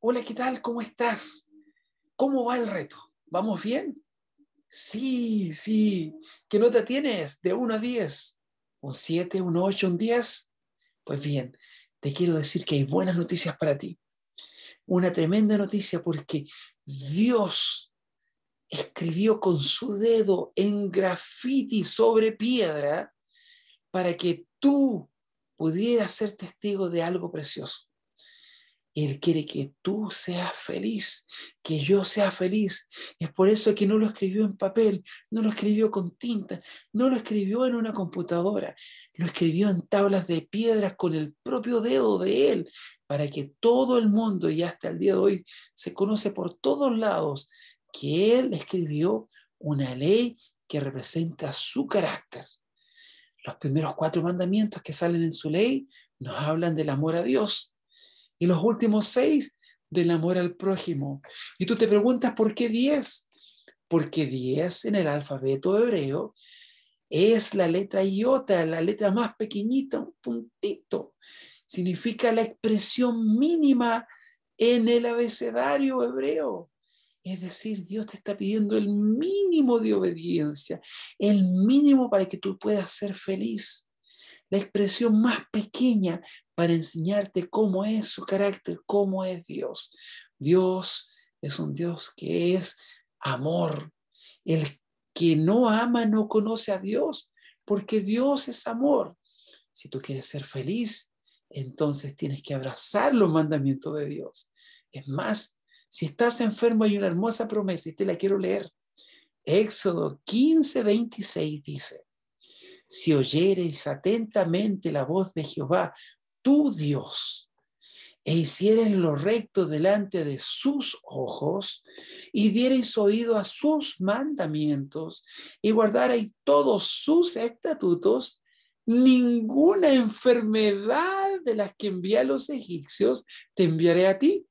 Hola, ¿qué tal? ¿Cómo estás? ¿Cómo va el reto? ¿Vamos bien? Sí, sí. ¿Qué nota tienes? De 1 a 10. ¿Un 7, un 8, un 10? Pues bien, te quiero decir que hay buenas noticias para ti. Una tremenda noticia porque Dios escribió con su dedo en grafiti sobre piedra para que tú pudieras ser testigo de algo precioso. Él quiere que tú seas feliz, que yo sea feliz. Es por eso que no lo escribió en papel, no lo escribió con tinta, no lo escribió en una computadora, lo escribió en tablas de piedras con el propio dedo de Él, para que todo el mundo, y hasta el día de hoy, se conoce por todos lados que Él escribió una ley que representa su carácter. Los primeros cuatro mandamientos que salen en su ley nos hablan del amor a Dios, y los últimos seis del amor al prójimo. Y tú te preguntas, ¿por qué diez? Porque diez en el alfabeto hebreo es la letra iota, la letra más pequeñita, un puntito. Significa la expresión mínima en el abecedario hebreo. Es decir, Dios te está pidiendo el mínimo de obediencia, el mínimo para que tú puedas ser feliz la expresión más pequeña para enseñarte cómo es su carácter, cómo es Dios. Dios es un Dios que es amor. El que no ama no conoce a Dios, porque Dios es amor. Si tú quieres ser feliz, entonces tienes que abrazar los mandamientos de Dios. Es más, si estás enfermo hay una hermosa promesa y te la quiero leer. Éxodo 15, 26 dice, si oyereis atentamente la voz de Jehová, tu Dios, e hiciereis lo recto delante de sus ojos, y diereis oído a sus mandamientos, y guardareis todos sus estatutos, ninguna enfermedad de las que envía los egipcios te enviaré a ti.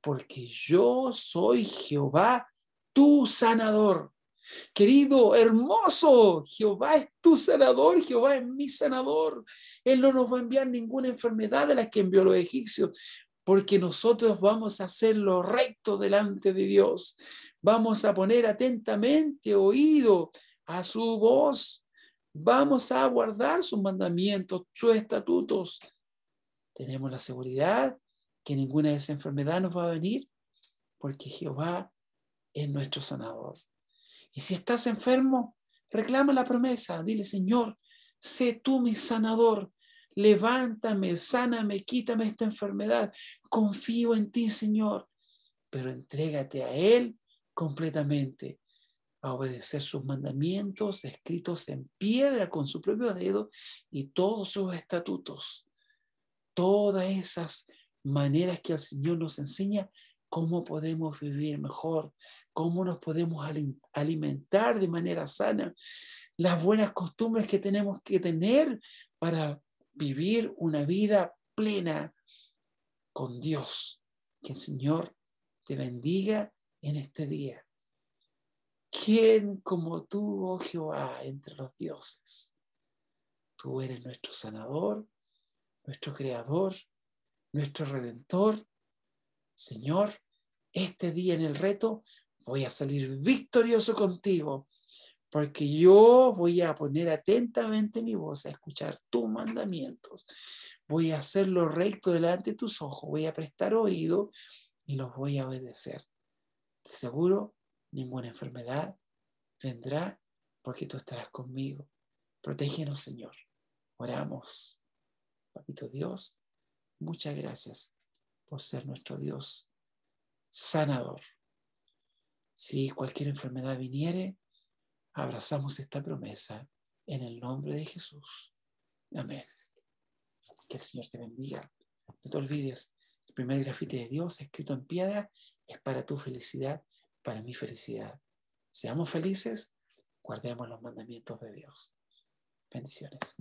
Porque yo soy Jehová, tu sanador. Querido, hermoso, Jehová es tu sanador, Jehová es mi sanador. Él no nos va a enviar ninguna enfermedad de las que envió los egipcios, porque nosotros vamos a hacer lo recto delante de Dios. Vamos a poner atentamente oído a su voz. Vamos a guardar sus mandamientos, sus estatutos. Tenemos la seguridad que ninguna de esas enfermedades nos va a venir, porque Jehová es nuestro sanador. Y si estás enfermo, reclama la promesa. Dile, Señor, sé tú mi sanador. Levántame, sáname, quítame esta enfermedad. Confío en ti, Señor. Pero entrégate a Él completamente a obedecer sus mandamientos escritos en piedra con su propio dedo y todos sus estatutos. Todas esas maneras que el Señor nos enseña cómo podemos vivir mejor, cómo nos podemos alimentar de manera sana, las buenas costumbres que tenemos que tener para vivir una vida plena con Dios. Que el Señor te bendiga en este día. ¿Quién como tú, oh Jehová, entre los dioses? Tú eres nuestro sanador, nuestro creador, nuestro redentor. Señor, este día en el reto voy a salir victorioso contigo, porque yo voy a poner atentamente mi voz a escuchar tus mandamientos. Voy a hacer lo recto delante de tus ojos, voy a prestar oído y los voy a obedecer. De seguro, ninguna enfermedad vendrá porque tú estarás conmigo. Protégenos, Señor. Oramos. Papito Dios, muchas gracias por ser nuestro Dios sanador. Si cualquier enfermedad viniere, abrazamos esta promesa en el nombre de Jesús. Amén. Que el Señor te bendiga. No te olvides, el primer grafite de Dios escrito en piedra es para tu felicidad, para mi felicidad. Seamos felices, guardemos los mandamientos de Dios. Bendiciones.